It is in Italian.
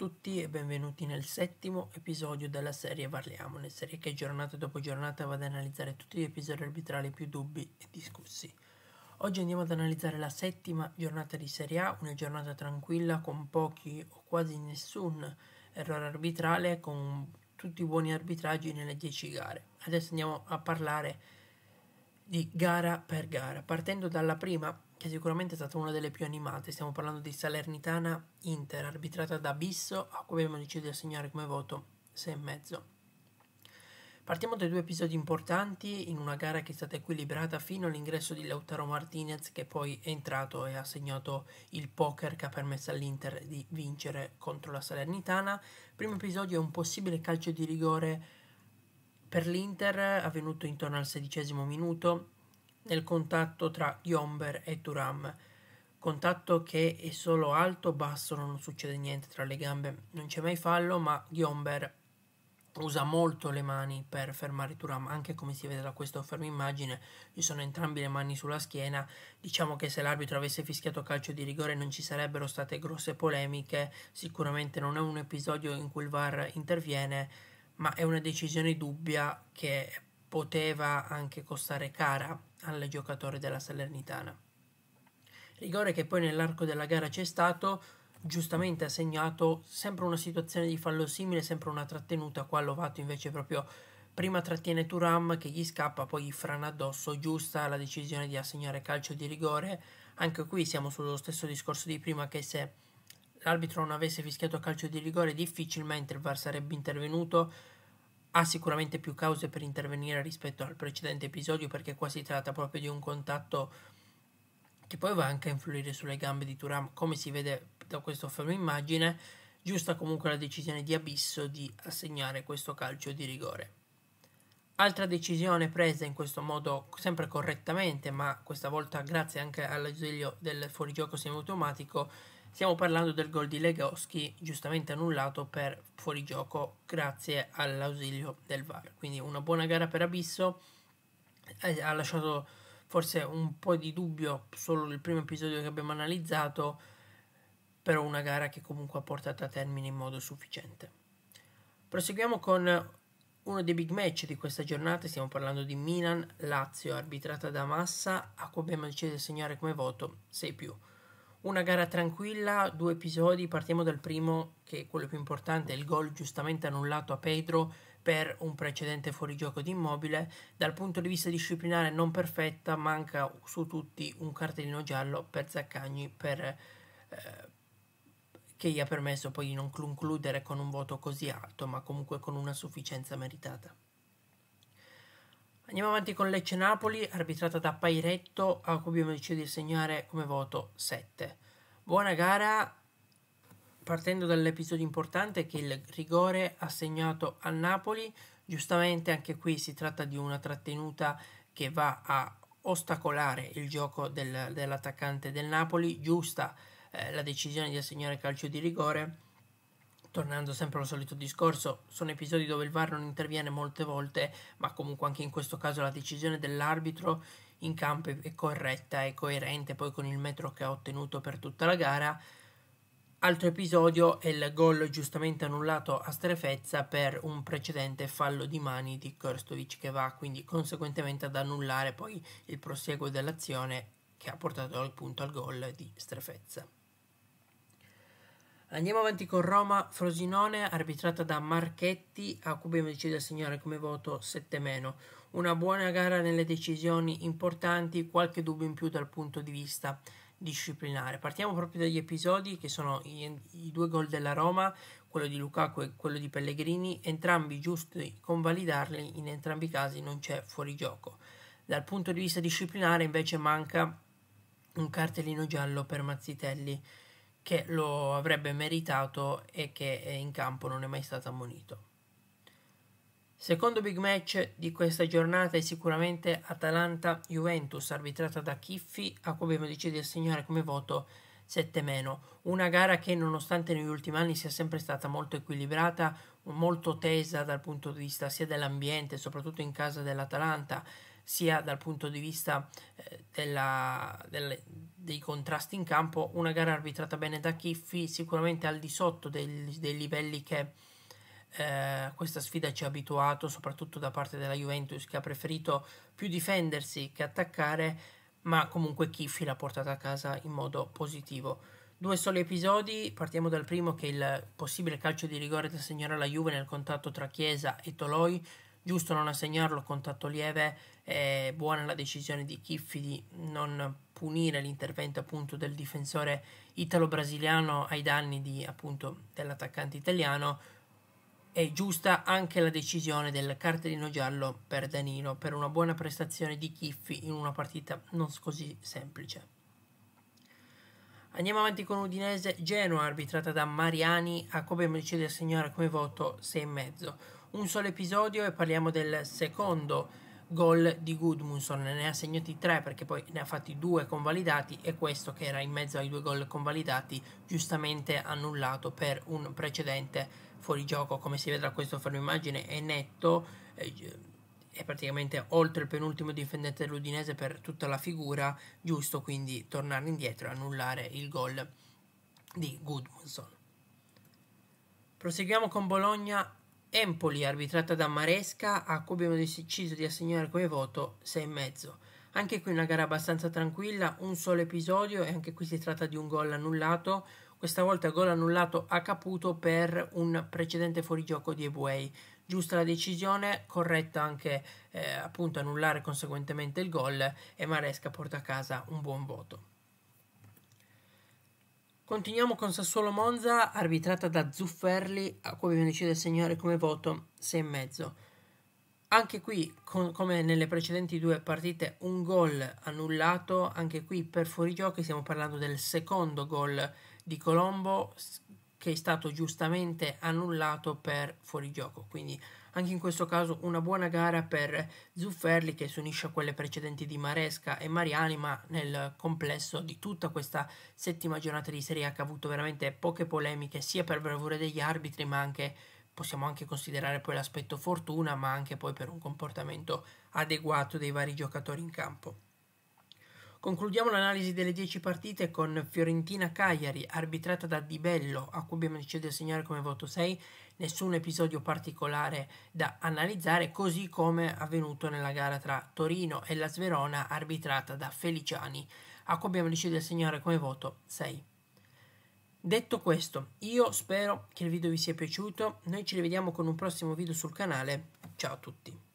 tutti e benvenuti nel settimo episodio della serie Parliamone, serie che giornata dopo giornata va ad analizzare tutti gli episodi arbitrali più dubbi e discussi. Oggi andiamo ad analizzare la settima giornata di Serie A, una giornata tranquilla con pochi o quasi nessun errore arbitrale, con tutti i buoni arbitraggi nelle 10 gare. Adesso andiamo a parlare di gara per gara, partendo dalla prima che sicuramente è stata una delle più animate. Stiamo parlando di Salernitana Inter, arbitrata da Abisso, a cui abbiamo deciso di assegnare come voto e mezzo. Partiamo dai due episodi importanti in una gara che è stata equilibrata fino all'ingresso di Lautaro Martinez che poi è entrato e ha segnato il poker che ha permesso all'Inter di vincere contro la Salernitana. Primo episodio è un possibile calcio di rigore per l'Inter avvenuto intorno al sedicesimo minuto nel contatto tra Gomber e Turam, contatto che è solo alto basso, non succede niente tra le gambe, non c'è mai fallo, ma Gomber usa molto le mani per fermare Turam, anche come si vede da questa ferma immagine, ci sono entrambe le mani sulla schiena, diciamo che se l'arbitro avesse fischiato calcio di rigore non ci sarebbero state grosse polemiche, sicuramente non è un episodio in cui il VAR interviene, ma è una decisione dubbia che poteva anche costare cara al giocatore della Salernitana. Rigore che poi nell'arco della gara c'è stato, giustamente ha segnato sempre una situazione di fallo simile, sempre una trattenuta, qua Lovato invece proprio prima trattiene Turam che gli scappa, poi gli frana addosso, giusta la decisione di assegnare calcio di rigore, anche qui siamo sullo stesso discorso di prima che se l'arbitro non avesse fischiato calcio di rigore difficilmente il VAR sarebbe intervenuto, ha sicuramente più cause per intervenire rispetto al precedente episodio perché qua si tratta proprio di un contatto che poi va anche a influire sulle gambe di Turam, come si vede da questo fermo immagine, giusta comunque la decisione di Abisso di assegnare questo calcio di rigore. Altra decisione presa in questo modo, sempre correttamente, ma questa volta grazie anche all'ausilio del fuorigioco semiautomatico, Stiamo parlando del gol di Legoschi, giustamente annullato per fuorigioco grazie all'ausilio del VAR. Quindi una buona gara per Abisso, eh, ha lasciato forse un po' di dubbio solo il primo episodio che abbiamo analizzato, però una gara che comunque ha portato a termine in modo sufficiente. Proseguiamo con uno dei big match di questa giornata, stiamo parlando di Milan-Lazio, arbitrata da Massa, a cui abbiamo deciso di assegnare come voto 6 più. Una gara tranquilla, due episodi, partiamo dal primo che è quello più importante, il gol giustamente annullato a Pedro per un precedente fuorigioco di immobile. Dal punto di vista disciplinare non perfetta, manca su tutti un cartellino giallo per Zaccagni per, eh, che gli ha permesso poi di non concludere con un voto così alto, ma comunque con una sufficienza meritata. Andiamo avanti con Lecce Napoli, arbitrata da Pairetto, a cui abbiamo deciso di assegnare come voto 7. Buona gara, partendo dall'episodio importante che è il rigore assegnato al Napoli. Giustamente anche qui si tratta di una trattenuta che va a ostacolare il gioco del, dell'attaccante del Napoli. Giusta eh, la decisione di assegnare calcio di rigore Tornando sempre al solito discorso, sono episodi dove il VAR non interviene molte volte, ma comunque anche in questo caso la decisione dell'arbitro in campo è corretta e coerente poi con il metro che ha ottenuto per tutta la gara. Altro episodio è il gol giustamente annullato a strefezza per un precedente fallo di mani di Korstovic che va quindi conseguentemente ad annullare poi il prosieguo dell'azione che ha portato appunto al gol di strefezza. Andiamo avanti con Roma Frosinone, arbitrata da Marchetti, a cui abbiamo deciso di assegnare come voto 7-. Una buona gara nelle decisioni importanti, qualche dubbio in più dal punto di vista disciplinare. Partiamo proprio dagli episodi che sono i, i due gol della Roma, quello di Lukaku e quello di Pellegrini, entrambi giusti convalidarli, in entrambi i casi non c'è fuorigioco. Dal punto di vista disciplinare invece manca un cartellino giallo per Mazzitelli che lo avrebbe meritato e che in campo non è mai stato ammonito. Secondo big match di questa giornata è sicuramente Atalanta-Juventus, arbitrata da Chiffi, a cui abbiamo deciso di assegnare come voto 7 meno. Una gara che nonostante negli ultimi anni sia sempre stata molto equilibrata, molto tesa dal punto di vista sia dell'ambiente, soprattutto in casa dell'Atalanta, sia dal punto di vista eh, della, delle, dei contrasti in campo, una gara arbitrata bene da Chiffi, sicuramente al di sotto dei, dei livelli che eh, questa sfida ci ha abituato, soprattutto da parte della Juventus che ha preferito più difendersi che attaccare, ma comunque Chiffi l'ha portata a casa in modo positivo. Due soli episodi, partiamo dal primo che è il possibile calcio di rigore da segnare alla Juve nel contatto tra Chiesa e Toloi, giusto non assegnarlo, contatto lieve, buona la decisione di Chiffi di non punire l'intervento appunto del difensore italo-brasiliano ai danni di, appunto dell'attaccante italiano è giusta anche la decisione del cartellino giallo per Danilo per una buona prestazione di Chiffi in una partita non così semplice. Andiamo avanti con Udinese Genoa, arbitrata da Mariani, a Kobe Mercedes assegnare come voto 6,5. Un solo episodio e parliamo del secondo gol di Gudmundsson, ne ha segnati tre perché poi ne ha fatti due convalidati e questo che era in mezzo ai due gol convalidati giustamente annullato per un precedente fuorigioco, come si vedrà questo fermo immagine è netto, eh, è praticamente oltre il penultimo difendente dell'Udinese per tutta la figura, giusto quindi tornare indietro e annullare il gol di Gudmundsson. Proseguiamo con Bologna Empoli, arbitrata da Maresca, a cui abbiamo deciso di assegnare come voto 6,5. Anche qui una gara abbastanza tranquilla, un solo episodio e anche qui si tratta di un gol annullato, questa volta gol annullato a Caputo per un precedente fuorigioco di Ebuei. Giusta la decisione, corretta anche eh, appunto annullare conseguentemente il gol e Maresca porta a casa un buon voto. Continuiamo con Sassuolo Monza, arbitrata da Zufferli, a cui viene deciso il segnare come voto 6,5. Anche qui, con, come nelle precedenti due partite, un gol annullato, anche qui per fuorigiochi stiamo parlando del secondo gol di Colombo che è stato giustamente annullato per fuorigioco, quindi anche in questo caso una buona gara per Zufferli che si unisce a quelle precedenti di Maresca e Mariani, ma nel complesso di tutta questa settima giornata di Serie H ha avuto veramente poche polemiche sia per bravura degli arbitri, ma anche possiamo anche considerare poi l'aspetto fortuna, ma anche poi per un comportamento adeguato dei vari giocatori in campo. Concludiamo l'analisi delle 10 partite con Fiorentina Cagliari, arbitrata da Di Bello, a cui abbiamo deciso di assegnare come voto 6, nessun episodio particolare da analizzare, così come avvenuto nella gara tra Torino e la Sverona arbitrata da Feliciani, a cui abbiamo deciso di assegnare come voto 6. Detto questo, io spero che il video vi sia piaciuto, noi ci rivediamo con un prossimo video sul canale, ciao a tutti!